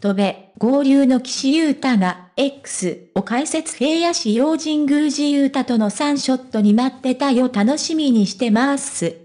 戸べ、合流の岸優太が、X を解説平野市用神宮寺優太との3ショットに待ってたよ楽しみにしてます。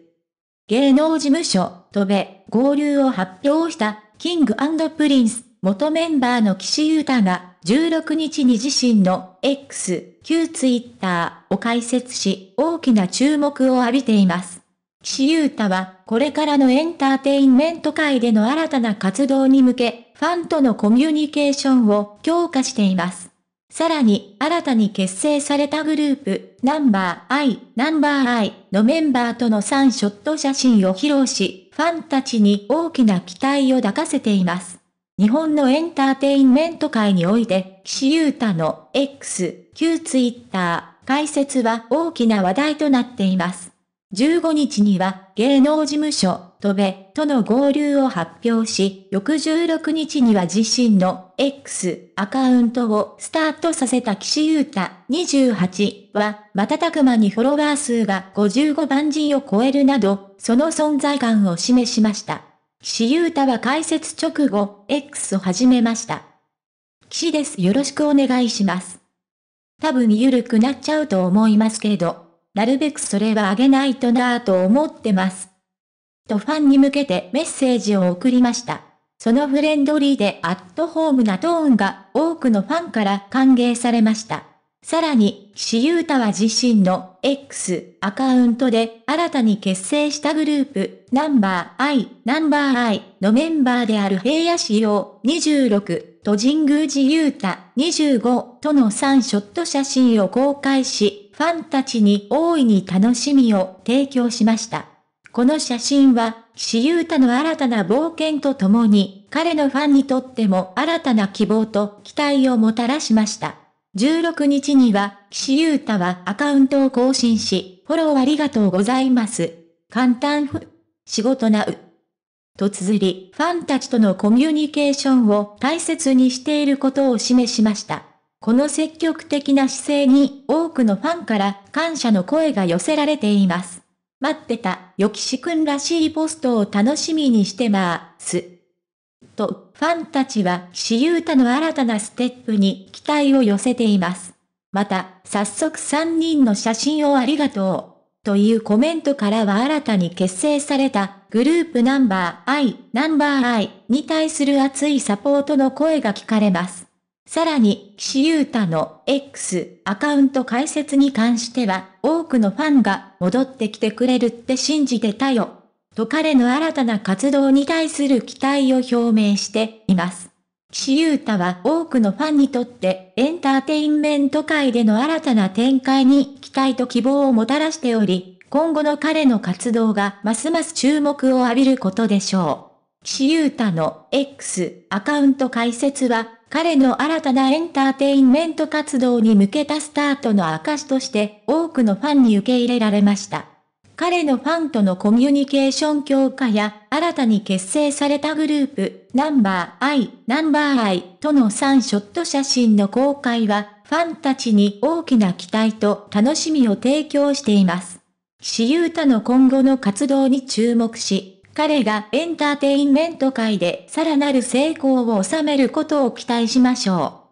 芸能事務所、戸べ、合流を発表した、キングプリンス、元メンバーの岸優太が、16日に自身の X、旧ツイッターを開設し、大きな注目を浴びています。岸優太は、これからのエンターテインメント界での新たな活動に向け、ファンとのコミュニケーションを強化しています。さらに、新たに結成されたグループ、ナンバーアイ、ナンバーアイのメンバーとの3ショット写真を披露し、ファンたちに大きな期待を抱かせています。日本のエンターテインメント界において、岸優太の X、旧 Twitter、解説は大きな話題となっています。15日には芸能事務所、とべ、との合流を発表し、翌16日には自身の X アカウントをスタートさせた岸優太28は、瞬く間にフォロワー数が55万人を超えるなど、その存在感を示しました。岸優太は解説直後、X を始めました。岸です。よろしくお願いします。多分緩くなっちゃうと思いますけど。なるべくそれはあげないとなぁと思ってます。とファンに向けてメッセージを送りました。そのフレンドリーでアットホームなトーンが多くのファンから歓迎されました。さらに、岸優太は自身の X アカウントで新たに結成したグループ、ナンバー I、ナンバー I のメンバーである平野志二26と神宮寺優太25との3ショット写真を公開し、ファンたちに大いに楽しみを提供しました。この写真は、岸優太の新たな冒険とともに、彼のファンにとっても新たな希望と期待をもたらしました。16日には、岸優太はアカウントを更新し、フォローありがとうございます。簡単ふ、仕事なう。と綴り、ファンたちとのコミュニケーションを大切にしていることを示しました。この積極的な姿勢に多くのファンから感謝の声が寄せられています。待ってた、よきしくんらしいポストを楽しみにしてまーす。と、ファンたちは岸優太の新たなステップに期待を寄せています。また、早速3人の写真をありがとう。というコメントからは新たに結成されたグループナンバー I、ナンバー I に対する熱いサポートの声が聞かれます。さらに、岸優太の X アカウント開設に関しては、多くのファンが戻ってきてくれるって信じてたよ。と彼の新たな活動に対する期待を表明しています。岸優太は多くのファンにとってエンターテインメント界での新たな展開に期待と希望をもたらしており、今後の彼の活動がますます注目を浴びることでしょう。岸優太の X アカウント開設は彼の新たなエンターテインメント活動に向けたスタートの証として多くのファンに受け入れられました。彼のファンとのコミュニケーション強化や、新たに結成されたグループ、ナンバーアイ、ナンバーアイとの3ショット写真の公開は、ファンたちに大きな期待と楽しみを提供しています。岸優太の今後の活動に注目し、彼がエンターテインメント界でさらなる成功を収めることを期待しましょう。